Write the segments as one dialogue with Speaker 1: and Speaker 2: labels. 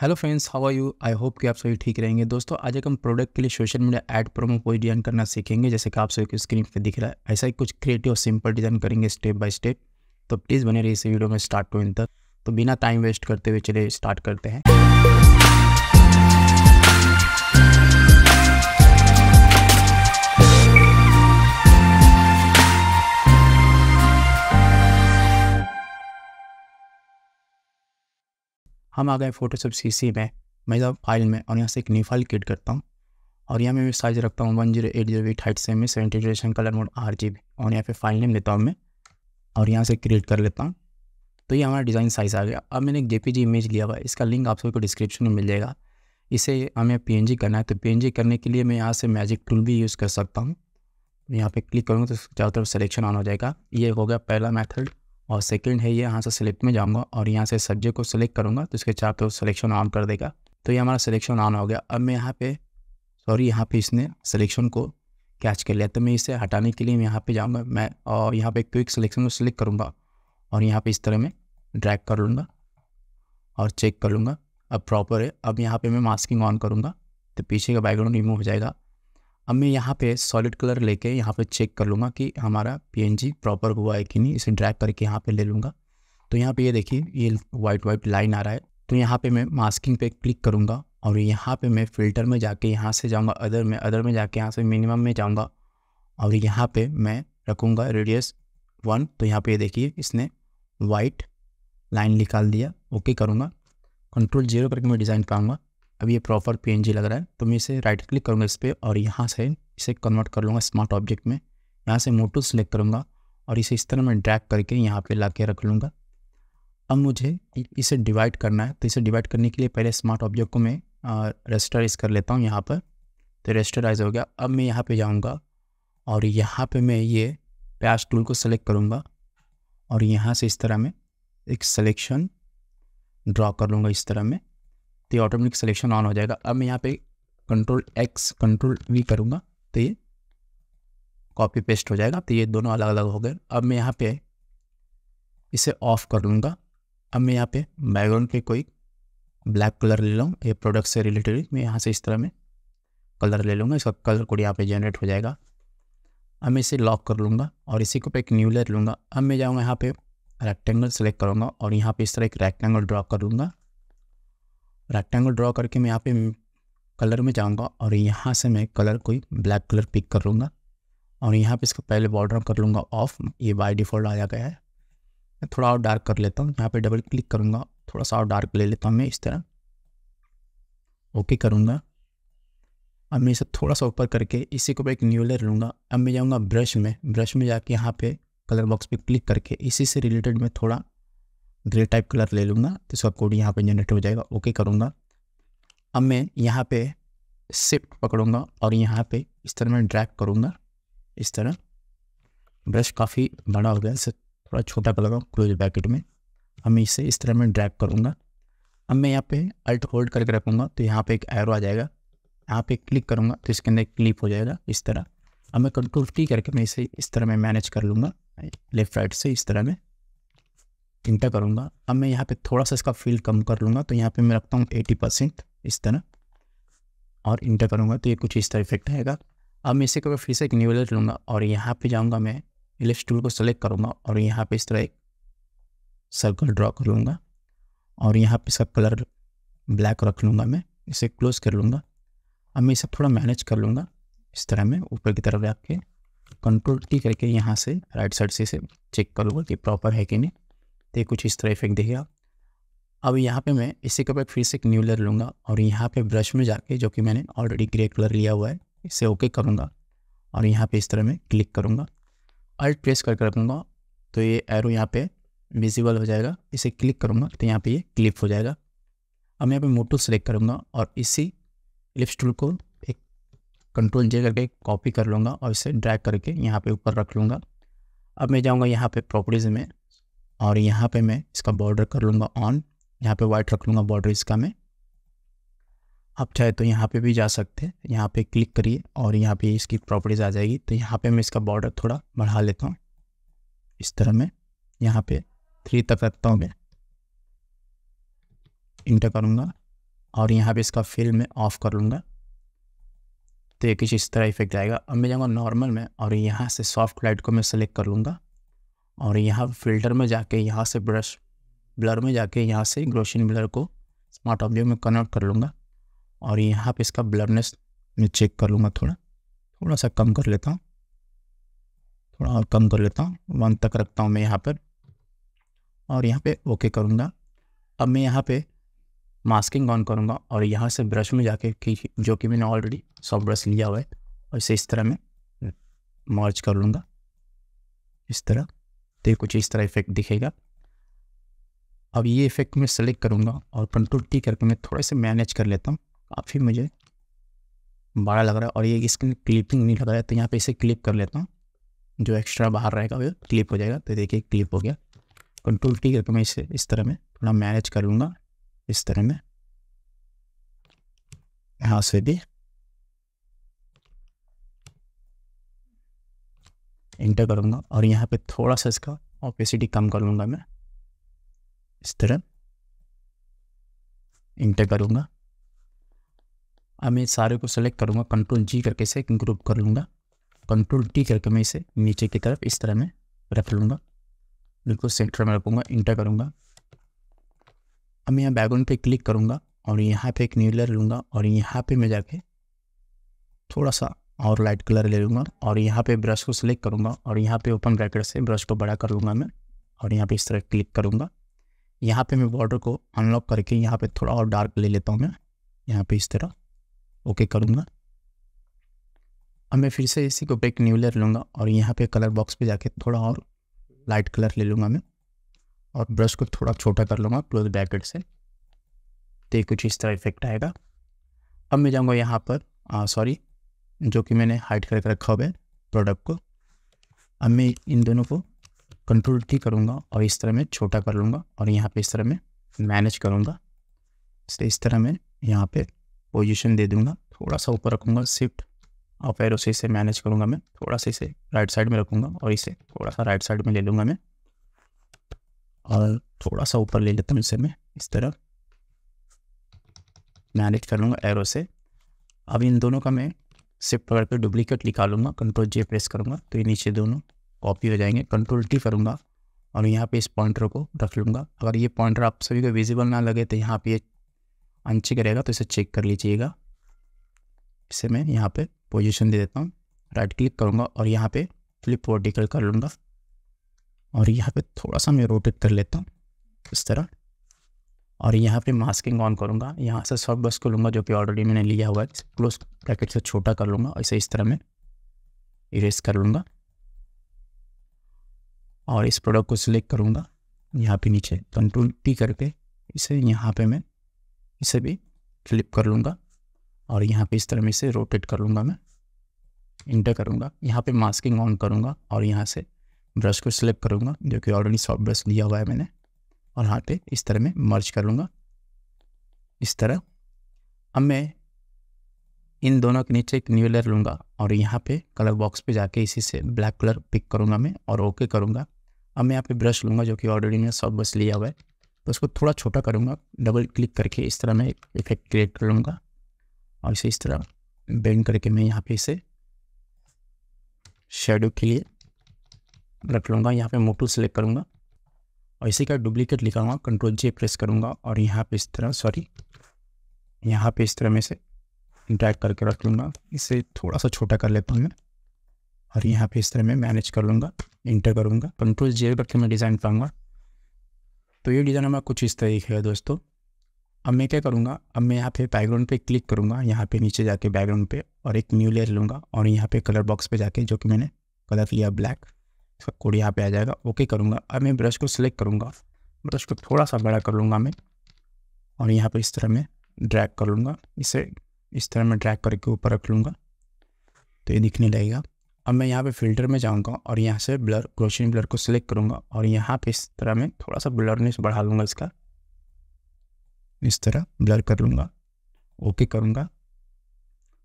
Speaker 1: hello friends how are you I hope कि आप सभी ठीक रहेंगे दोस्तों आज एक हम प्रोडक्ट के लिए सोशल मीडिया ऐड प्रोमो कोई डिजाइन करना सीखेंगे जैसे कि आप सभी स्क्रीन पे दिख रहा है ऐसा ही कुछ क्रिएटिव और सिंपल डिजाइन करेंगे स्टेप बाय स्टेप तो प्लीज़ बने रहिए इस वीडियो में स्टार्ट टू इन तक तो बिना टाइम वेस्ट करते हुए चले स्टार्ट करते हैं हम आ गए फोटोशॉप सी में मैं जब फाइल में और यहाँ से एक न्यू फाइल क्रिएट करता हूँ और यहाँ मैं साइज रखता हूँ one zero eight zero eight height same में सेवेंटी ड्रेशन colour mode R G B और यहाँ पे फाइल नेम लेता हूँ मैं और यहाँ से क्रिएट कर लेता हूँ तो ये हमारा डिज़ाइन साइज़ आ गया अब मैंने एक जेपीजी इमेज लिया हुआ है इसका लिंक आप सबको डिस्क्रिप्शन में मिल जाएगा इसे हमें जी करना है तो जी करने के लिए मैं यहाँ से मैजिक टूल भी यूज़ कर सकता हूँ यहाँ पर क्लिक करूँगा तो चारों तरफ सिलेक्शन ऑन हो जाएगा ये हो गया पहला मैथड और सेकंड है ये यहाँ से सिलेक्ट में जाऊँगा और यहाँ से सब्जेक्ट को सिलेक्ट करूँगा तो इसके चाप तो सिलेक्शन ऑन कर देगा तो ये हमारा सिलेक्शन ऑन हो गया अब मैं यहाँ पे सॉरी यहाँ पे इसने सिलेक्शन को कैच कर लिया तो मैं इसे हटाने के लिए मैं यहाँ पे जाऊँगा मैं और यहाँ पे क्विक सिलेक्शन को सिलेक्ट करूँगा और यहाँ पे इस तरह में ड्रैग कर लूँगा और चेक कर लूँगा अब प्रॉपर है अब यहाँ पर मैं मास्किंग ऑन करूँगा तो पीछे का बैकग्राउंड रिमूव हो जाएगा अब मैं यहाँ पे सॉलिड कलर लेके यहाँ पे चेक कर लूँगा कि हमारा पीएनजी प्रॉपर हुआ है कि नहीं इसे ड्रैग करके यहाँ पे ले लूँगा तो यहाँ पे ये देखिए ये वाइट वाइट लाइन आ रहा है तो यहाँ पे मैं मास्किंग पे क्लिक करूँगा और यहाँ पे मैं फ़िल्टर में जाके यहाँ से जाऊँगा अदर में अदर में जाके यहाँ से मिनिमम में जाऊँगा और यहाँ पर मैं रखूँगा रेडियस वन तो यहाँ पर ये देखिए इसने वाइट लाइन निकाल दिया ओके करूँगा कंट्रोल जीरो करके मैं डिज़ाइन पाऊँगा अब ये प्रॉपर पी लग रहा है तो मैं इसे राइट क्लिक करूँगा इस पर और यहाँ से इसे कन्वर्ट कर लूँगा स्मार्ट ऑब्जेक्ट में यहाँ से मोटू सेलेक्ट करूँगा और इसे इस तरह मैं ड्रैग करके यहाँ पे ला के रख लूँगा अब मुझे इसे डिवाइड करना है तो इसे डिवाइड करने के लिए पहले स्मार्ट ऑब्जेक्ट को मैं रेस्टराइज कर लेता हूँ यहाँ पर तो रेस्टराइज हो गया अब मैं यहाँ पर जाऊँगा और यहाँ पर मैं ये प्याज टूल को सेलेक्ट करूँगा और यहाँ से इस तरह में एक सिलेक्शन ड्रॉ कर लूँगा इस तरह में तो ये ऑटोमेटिक सिलेक्शन ऑन हो जाएगा अब मैं यहाँ पे कंट्रोल एक्स कंट्रोल वी करूँगा तो ये कॉपी पेस्ट हो जाएगा तो ये दोनों अलग अलग हो गए अब मैं यहाँ पे इसे ऑफ कर लूँगा अब मैं यहाँ पे बैकग्राउंड पे कोई ब्लैक कलर ले लूँ ये प्रोडक्ट से रिलेटेड मैं यहाँ से इस तरह में कलर ले लूँगा इसका कलर कोड यहाँ पे जनरेट हो जाएगा अब मैं इसे लॉक कर लूँगा और इसी को पे एक न्यू लेयर लूँगा अब मैं जाऊँगा यहाँ पे रेक्टेंगल सेलेक्ट करूँगा और यहाँ पे इस तरह एक रेक्टेंगल ड्रॉ कर लूँगा रेक्टेंगल ड्रॉ करके मैं यहाँ पे कलर में जाऊँगा और यहाँ से मैं कलर कोई ब्लैक कलर पिक कर लूँगा और यहाँ पे इसको पहले बॉर्डर कर लूँगा ऑफ ये बाय डिफ़ॉल्ट आया गया है मैं थोड़ा और डार्क कर लेता हूँ यहाँ पे डबल क्लिक करूँगा थोड़ा सा और डार्क ले लेता हूँ मैं इस तरह ओके करूँगा अब मैं इसे थोड़ा सा ऊपर करके इसी को मैं एक न्यू लेयर लूँगा अब मैं जाऊँगा ब्रश में ब्रश में जाके यहाँ पे कलर बॉक्स पे क्लिक करके इसी से रिलेटेड मैं थोड़ा ग्रे टाइप कलर ले लूँगा तो सब कोड यहाँ पे जनरेट हो जाएगा ओके करूँगा अब मैं यहाँ पे शिफ्ट पकड़ूँगा और यहाँ पे इस तरह मैं ड्रैग करूँगा इस तरह ब्रश काफ़ी बड़ा हो गया इसे थोड़ा छोटा कर लगा क्लोज बैकेट में अब मैं इसे इस तरह मैं ड्रैग करूँगा अब मैं यहाँ पे अल्ट होल्ड करके रखूँगा तो यहाँ पे एक एरो आ जाएगा यहाँ पे क्लिक करूँगा तो इसके अंदर क्लिप हो जाएगा इस तरह अब मैं कंट्रोल टी करके मैं इसे इस तरह मैं मैनेज कर लूँगा लेफ्ट राइट से इस तरह में इंटर करूँगा अब मैं यहाँ पे थोड़ा सा इसका फील्ड कम कर लूँगा तो यहाँ पे मैं रखता हूँ एटी परसेंट इस तरह और इंटर करूँगा तो ये कुछ इस तरह इफेक्ट आएगा अब मैं इसे कभी फिर से एक न्यू एलेट लूँगा और यहाँ पे जाऊँगा मैं इलेक्ट टूल को सेलेक्ट करूँगा और यहाँ पे इस तरह एक सर्कल ड्रॉ कर लूँगा और यहाँ पर इसका कलर ब्लैक रख लूँगा मैं इसे क्लोज कर लूँगा अब मैं इसे थोड़ा मैनेज कर लूँगा इस तरह मैं ऊपर की तरफ रख के कंट्रोल टी करके यहाँ से राइट साइड से इसे चेक करूँगा कि प्रॉपर है कि नहीं ये कुछ इस तरह इफेक्ट देगा अब यहाँ पे मैं इसी के ऊपर फिर से एक न्यू लेयर लूँगा और यहाँ पे ब्रश में जाके जो कि मैंने ऑलरेडी ग्रे कलर लिया हुआ है इसे ओके करूँगा और यहाँ पे इस तरह मैं क्लिक करूँगा अल्ट प्रेस करके रखूँगा तो ये एरो यहाँ पे विजिबल हो जाएगा इसे क्लिक करूँगा तो यहाँ पे ये क्लिप हो जाएगा अब यहाँ पर मोटू सेलेक्ट करूँगा और इसी क्लिप्स टूल को एक कंट्रोल जे करके कॉपी कर लूँगा और इसे ड्रैग करके यहाँ पर ऊपर रख लूँगा अब मैं जाऊँगा यहाँ पर प्रॉपर्टीज़ में और यहाँ पे मैं इसका बॉर्डर कर लूँगा ऑन यहाँ पे वाइट रख लूँगा बॉर्डर इसका मैं आप चाहे तो यहाँ पे भी जा सकते हैं यहाँ पे क्लिक करिए और यहाँ पे इसकी प्रॉपर्टीज़ आ जाएगी तो यहाँ पे मैं इसका बॉर्डर थोड़ा बढ़ा लेता हूँ इस तरह मैं यहाँ पे थ्री तक रखता हूँ मैं इंटर करूँगा और यहाँ पे इसका फिल मैं ऑफ़ कर लूँगा तो ये किसी इस तरह इफेक्ट आएगा अब मैं जाऊँगा नॉर्मल में और यहाँ से सॉफ्ट लाइट को मैं सेलेक्ट कर लूँगा और यहाँ फिल्टर में जाके यहाँ से ब्रश ब्लर में जाके यहाँ से ग्लोशिन ब्लर को स्मार्ट ऑब्जेक्ट में कन्वर्ट कर लूँगा और यहाँ पे इसका ब्लरनेस मैं चेक कर लूँगा थोड़ा थोड़ा सा कम कर लेता हूँ थोड़ा और कम कर लेता हूँ वन तक रखता हूँ मैं यहाँ पर और यहाँ पे ओके करूँगा अब मैं यहाँ पे मास्किंग ऑन करूँगा और यहाँ से ब्रश में जाके जो कि मैंने ऑलरेडी सॉफ्ट ब्रश लिया हुआ है और इसे इस तरह मैं मर्ज कर लूँगा इस तरह तो कुछ इस तरह इफेक्ट दिखेगा अब ये इफेक्ट मैं सेलेक्ट करूँगा और कंट्रोल टी करके मैं थोड़े से मैनेज कर लेता हूँ काफ़ी मुझे बड़ा लग रहा है और ये स्क्रीन क्लिपिंग नहीं लग रहा है तो यहाँ पे इसे क्लिप कर लेता हूँ जो एक्स्ट्रा बाहर रहेगा वो क्लिप हो जाएगा तो देखिए क्लिप हो गया कंट्रोल टी करके मैं इसे इस तरह में थोड़ा मैनेज कर लूँगा इस तरह में यहाँ से भी इंटर करूँगा और यहाँ पे थोड़ा सा इसका ऑपेसिटी कम कर लूँगा मैं इस तरह इंटर करूँगा अब मैं सारे को सेलेक्ट करूँगा कंट्रोल जी करके इसे ग्रुप कर लूँगा कंट्रोल टी करके मैं इसे नीचे की तरफ इस तरह में रख लूँगा बिल्कुल सेंटर में रखूँगा इंटर करूँगा अब मैं यहाँ बैकग्राउंड पे क्लिक करूँगा और यहाँ पे एक न्यूलर लूँगा और यहाँ पे मैं जाके थोड़ा सा और लाइट कलर ले लूँगा और यहाँ पे ब्रश को सिलेक्ट करूँगा और यहाँ पे ओपन ब्रैकेट से ब्रश को बड़ा कर लूँगा मैं और यहाँ पे इस तरह क्लिक करूँगा यहाँ पे मैं बॉर्डर को अनलॉक करके यहाँ पे थोड़ा और डार्क ले लेता हूँ मैं यहाँ पे इस तरह ओके करूँगा अब मैं फिर से इसी को ऊपर न्यू लेर लूँगा और यहाँ पर कलर बॉक्स पर जाके थोड़ा और लाइट कलर ले लूँगा मैं और ब्रश को थोड़ा छोटा कर लूँगा क्लोज ब्रैकेट से तो कुछ इस तरह इफेक्ट आएगा अब मैं जाऊँगा यहाँ पर सॉरी जो कि मैंने हाइड करके रखा हुआ है प्रोडक्ट को अब मैं इन दोनों को कंट्रोल ठीक करूँगा और इस तरह मैं छोटा कर लूँगा और यहाँ पे इस तरह मैं मैनेज करूँगा इसलिए इस तरह मैं यहाँ पे पोजीशन दे दूँगा थोड़ा सा ऊपर रखूँगा शिफ्ट और फिर उसे इसे मैनेज करूँगा मैं थोड़ा सा इसे राइट साइड में रखूँगा और इसे थोड़ा सा राइट साइड में ले लूँगा मैं और थोड़ा सा ऊपर ले लेता हूँ इसे मैं इस तरह मैनेज कर लूँगा एरो से अब इन दोनों का मैं शिफ्ट पकड़ कर डुप्लीकेट निकालूंगा कंट्रोल जे प्रेस करूँगा तो ये नीचे दोनों कॉपी हो जाएंगे कंट्रोल टी करूँगा और यहाँ पे इस पॉइंटर को रख लूँगा अगर ये पॉइंटर आप सभी को विजिबल ना लगे तो यहाँ पे ये अनचेक रहेगा तो इसे चेक कर लीजिएगा इसे मैं यहाँ पे पोजीशन दे देता हूँ राइट क्लिक करूँगा और यहाँ पे फ्लिप वर्टिकल कर लूँगा और यहाँ पे थोड़ा सा मैं रोटेट कर लेता हूँ इस तरह और यहाँ पे मास्किंग ऑन करूँगा यहाँ से सॉफ्ट बस को लूँगा जो कि ऑलरेडी मैंने लिया हुआ है क्लोज ब्रैकेट से छोटा कर लूँगा ऐसे इस तरह में इरेज कर लूँगा और इस प्रोडक्ट को सिलेक्ट करूँगा यहाँ पे नीचे कंट्रोल टी करके इसे यहाँ पे मैं इसे भी फ्लिप कर लूँगा और यहाँ पे इस तरह में इसे रोटेट कर लूँगा मैं इंटर करूँगा यहाँ पे मास्किंग ऑन करूँगा और यहाँ से ब्रश को सिलेक्ट करूँगा जो कि ऑलरेडी सॉफ्ट ब्रश लिया हुआ है मैंने और यहाँ पे इस तरह मैं मर्ज कर लूँगा इस तरह अब मैं इन दोनों के नीचे एक न्यू लेयर लूँगा और यहाँ पे कलर बॉक्स पे जाके इसी से ब्लैक कलर पिक करूँगा मैं और ओके करूँगा अब मैं यहाँ पे ब्रश लूँगा जो कि ऑलरेडी मैंने सब बस लिया हुआ है तो उसको थोड़ा छोटा करूँगा डबल क्लिक करके इस तरह मैं एक इफेक्ट क्रिएट कर लूँगा और इसे इस तरह बेंड करके मैं यहाँ पे इसे शेडो के लिए रख लूँगा यहाँ पे मोटू सेलेक्ट करूँगा और इसी का डुप्लीकेट लिखाऊंगा कंट्रोल जे प्रेस करूँगा और यहाँ पे इस तरह सॉरी यहाँ पे इस तरह में से ड्रैग करके रख लूँगा इसे थोड़ा सा छोटा कर लेता हूँ मैं और यहाँ पे इस तरह में मैनेज कर लूँगा इंटर करूँगा कंट्रोल जे करके मैं डिज़ाइन पाऊँगा तो ये डिज़ाइन हमारा कुछ इस तरह है दोस्तों अब मैं क्या करूँगा अब मैं यहाँ पे बैकग्राउंड पे क्लिक करूँगा यहाँ पे नीचे जाके बैकग्राउंड पे और एक न्यू लेयर लूँगा और यहाँ पे कलर बॉक्स पे जाके जो कि मैंने कलर लिया ब्लैक इसका कोड यहाँ पे आ जाएगा ओके करूँगा अब मैं ब्रश को सिलेक्ट करूँगा ब्रश को थोड़ा सा बड़ा कर लूँगा मैं और यहाँ पर इस तरह मैं ड्रैग कर लूँगा इसे इस तरह मैं ड्रैग करके ऊपर रख लूँगा तो ये दिखने लगेगा अब मैं यहाँ पे फिल्टर में जाऊँगा और यहाँ से ब्लर क्रोशन ब्लर को सिलेक्ट करूँगा और यहाँ पे इस तरह मैं थोड़ा सा ब्लरनेस बढ़ा लूँगा इसका इस तरह ब्लर कर लूँगा ओके करूँगा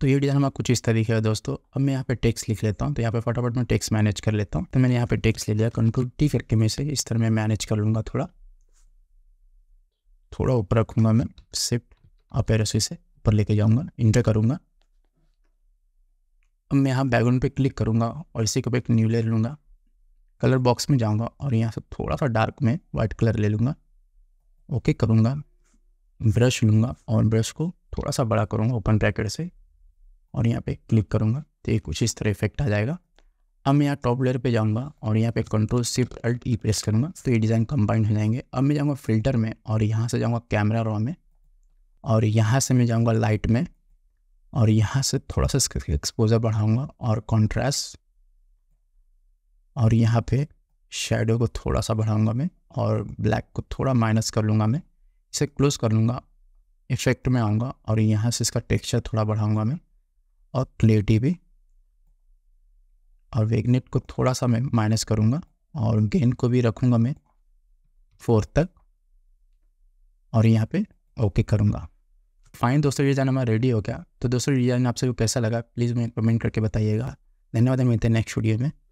Speaker 1: तो ये डिज़ाइन हमारा कुछ इस तरीके का दोस्तों अब मैं यहाँ पे टेक्स्ट लिख लेता हूँ तो यहाँ पे फटाफट मैं टेक्स्ट मैनेज कर लेता हूँ तो मैंने यहाँ पे टेक्स्ट ले लिया कंट्रोल टी करके मैं इसे इस तरह मैं मैनेज कर लूँगा थोड़ा थोड़ा ऊपर रखूँगा मैं शिफ्ट आप एरोसी से ऊपर लेके जाऊँगा इंटर करूँगा अब मैं यहाँ बैकग्राउंड पर क्लिक करूँगा और इसी को एक न्यू ले लूँगा कलर बॉक्स में जाऊँगा और यहाँ से थोड़ा सा डार्क में वाइट कलर ले लूँगा ओके करूँगा ब्रश लूँगा और ब्रश को थोड़ा सा बड़ा करूँगा ओपन ब्रैकेट से और यहाँ पे क्लिक करूँगा तो ये कुछ इस तरह इफेक्ट आ जाएगा अब मैं यहाँ टॉप लेयर पे जाऊँगा और यहाँ पे control shift alt E press करूँगा तो ये डिज़ाइन कंबाइंड हो जाएंगे अब मैं जाऊँगा फिल्टर में और यहाँ से जाऊँगा कैमरा रॉ में और यहाँ से मैं जाऊँगा लाइट में और यहाँ से थोड़ा सा इसका एक्सपोजर बढ़ाऊँगा और कॉन्ट्रास्ट और यहाँ पर शेडो को थोड़ा सा बढ़ाऊँगा मैं और ब्लैक को थोड़ा माइनस कर लूँगा मैं इसे क्लोज़ कर लूँगा इफेक्ट में आऊँगा और यहाँ से इसका टेक्स्चर थोड़ा बढ़ाऊँगा मैं और क्लियरिटी भी और वेगनेट को थोड़ा सा मैं माइनस करूँगा और गेंद को भी रखूँगा मैं फोर्थ तक और यहाँ पे ओके करूँगा फाइन दोस्तों डिज़ाइन हमारा रेडी हो गया तो दोस्तों डिज़ाइन आपसे कैसा लगा प्लीज़ मैं कमेंट करके बताइएगा धन्यवाद मिलते हैं नेक्स्ट वीडियो में